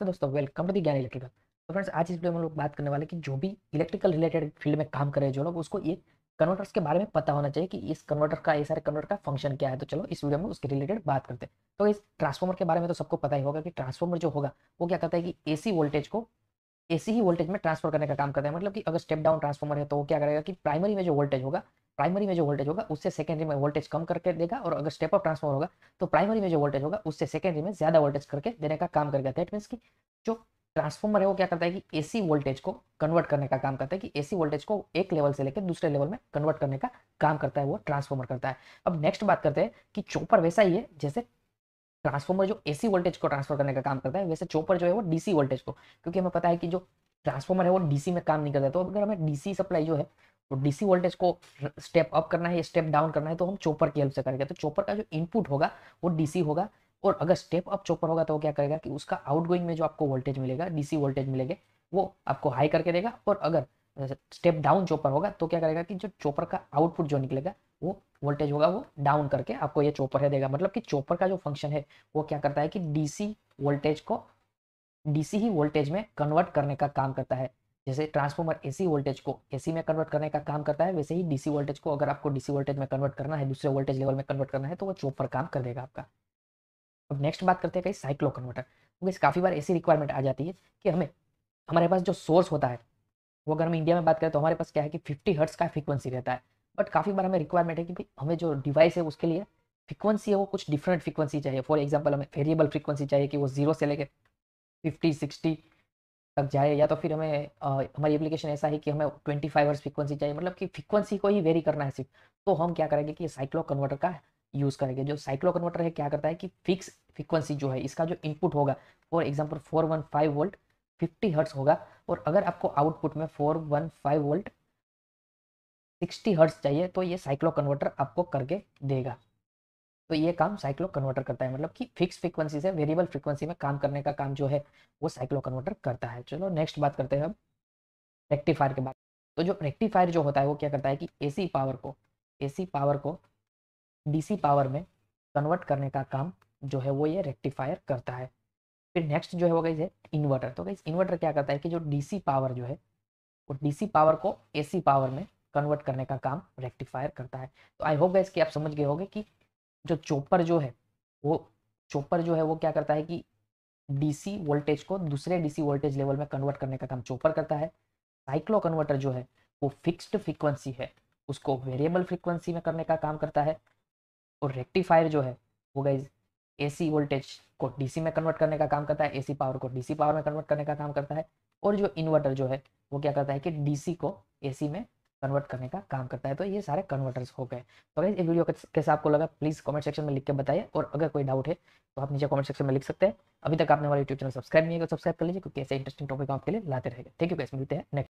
नमस्ते दोस्तों welcome to Gyan electrical तो फ्रेंड्स आज इस वीडियो में लोग बात करने वाले कि जो भी इलेक्ट्रिकल रिलेटेड फील्ड में काम कर रहे हैं जो लोग उसको ये कन्वर्टर्स के बारे में पता होना चाहिए कि इस कन्वर्टर का ये सारे कन्वर्टर का फंक्शन क्या है तो चलो इस वीडियो में उसके रिलेटेड बात करते हैं तो इस ट्रांसफॉर्मर के बारे में तो सबको पता ही होगा कि ट्रांसफॉर्मर जो होगा वो क्या करता है कि ए वोल्टेज को एसी ही वोल्टेज में ट्रांसफर करने का काम करता है मतलब कि अगर स्टेप डाउन ट्रांसफॉर्मर है तो वो क्या करेगा कि प्राइमरी में जो वोल्टेज होगा प्राइमरी में जो वोल्टेज होगा उससे सेकेंडरी में वोल्टेज कम करके देगा और अगर स्टेप अप ट्रांसफॉर्मर होगा तो प्राइमरी में जो वोल्टेज होगा उससे सेकेंडरी में ज्यादा वोल्टेज करके देने का काम करेगा दैट मीन्स की जो ट्रांसफॉर्मर है वो क्या करता है कि एसी वोल्टेज को कन्वर्ट करने का काम करता है कि एसी वोल्टेज को एक लेवल से लेकर दूसरे लेवल में कन्वर्ट करने का काम करता है वो ट्रांसफॉर्मर करता है अब नेक्स्ट बात करते हैं कि चोपर वैसा ही है जैसे ट्रांसफॉर्मर जो एसी वोल्टेज को ट्रांसफर करने का काम करता है वैसे चोपर जो है वो डीसी वोल्टेज को क्योंकि हमें पता है कि जो ट्रांसफॉर्मर है वो डीसी में काम नहीं करता तो अगर हमें डीसी सप्लाई जो है तो डीसी वोल्टेज को स्टेप अप करना है या स्टेप डाउन करना है तो हम चोपर की हेल्प से करेंगे तो चोपर का जो इनपुट होगा वो डीसी होगा और अगर स्टेप अप चोपर होगा तो वो क्या करेगा कि उसका आउटगोइंग में जो आपको वोल्टेज मिलेगा डीसी वोल्टेज मिलेगा वो आपको हाई करके देगा और अगर स्टेप डाउन चॉपर होगा तो क्या करेगा कि जो चॉपर का आउटपुट जो निकलेगा वो वोल्टेज होगा वो डाउन करके आपको ये चॉपर है देगा मतलब कि चॉपर का जो फंक्शन है वो क्या करता है कि डीसी वोल्टेज को डीसी ही वोल्टेज में कन्वर्ट करने का काम करता है जैसे ट्रांसफॉर्मर एसी वोल्टेज को एसी में कन्वर्ट करने का काम करता है वैसे ही डीसी वोल्टेज को अगर आपको डीसी वोल्टेज में कन्वर्ट करना है दूसरे वोल्टेज लेवल में कन्वर्ट करना है तो वो चॉपर काम कर देगा आपका अब नेक्स्ट बात करते हैं कहीं साइक्लो कन्वर्टर क्योंकि काफ़ी बार ऐसी रिक्वायरमेंट आ जाती है कि हमें हमारे पास जो सोर्स होता है वो अगर हम इंडिया में बात करें तो हमारे पास क्या है कि फिफ्टी हर्ट्स का फ्रिक्वेंसी रहता है बट काफ़ी बार हमें रिक्वायरमेंट है कि भाई हमें जो डिवाइस है उसके लिए फ्रिक्वेंसी है वो कुछ डिफरेंट फ्रिक्वेंसी चाहिए फॉर एग्जाम्पल हमें वेरिएबल फ्रिक्वेंसी चाहिए कि वो जीरो से लेके फिफ्टी सिक्सटी तक जाए या तो फिर हमें आ, हमारी एप्लीकेशन ऐसा है कि हमें ट्वेंटी फाइव हर्स फ्रिक्वेंसी चाहिए मतलब कि फ्रिक्वेंसी को ही वेरी करना है सिर्फ तो हम क्या करेंगे कि साइक्लो कन्वर्टर का यूज़ करेंगे जो साइक्लो कन्वर्टर है क्या करता है कि फिक्स फ्रिक्वेंसी जो है इसका जो इनपुट होगा for example four one five volt fifty hertz होगा और अगर आपको आउटपुट में four one five volt sixty hertz चाहिए तो ये साइक्लो कन्वर्टर आपको करके देगा तो ये काम साइक्लो कन्वर्टर करता है मतलब कि फिक्स फ्रिक्वेंसी से वेरिएबल फ्रिक्वेंसी में काम करने का काम जो है वो साइक्लो कन्वर्टर करता है चलो नेक्स्ट बात करते हैं हम रेक्टिफायर के बारे तो जो रेक्टिफायर जो होता है वो क्या करता है कि सी पावर को सी पावर को सी पावर में कन्वर्ट करने का काम जो है वो ये रेक्टिफायर करता है फिर नेक्स्ट जो है वो गई है इन्वर्टर तो गई इन्वर्टर क्या करता है कि जो डीसी पावर जो है वो डीसी पावर को एसी पावर में कन्वर्ट करने का काम रेक्टिफायर करता है तो आई होप गाइज कि आप समझ गए होंगे कि जो चोपर जो है वो चोपर जो है वो क्या करता है कि डीसी वोल्टेज को दूसरे डीसी वोल्टेज लेवल में कन्वर्ट करने का काम चोपर करता है साइक्लो कन्वर्टर जो है वो फिक्स्ड फ्रीक्वेंसी है उसको वेरिएबल फ्रीक्वेंसी में करने का काम करता है और रेक्टिफायर जो है वो गाइज एसी वोल्टेज को डीसी में कन्वर्ट करने का काम करता है एसी पावर को डीसी पावर में कन्वर्ट करने का काम करता है और जो इन्वर्टर जो है वो क्या करता है कि डीसी को एसी में कन्वर्ट करने का काम करता है तो ये सारे कन्वर्टर्स हो गए तो अगर ये वीडियो कैसा आपको लगा प्लीज़ कमेंट सेक्शन में लिख के बताइए और अगर कोई डाउट है तो आप नीचे कमेंट सेक्शन में लिख सकते हैं अभी तक आपने हमारे यूट्यूब चैनल सब्सक्राइब नहीं है तो सब्सक्राइब कर लीजिए क्योंकि ऐसे इंटरेस्टिंग टॉपिक आपके लिए लाते रहेगा थैंक यू कैसे मिलते हैं नेक्स्ट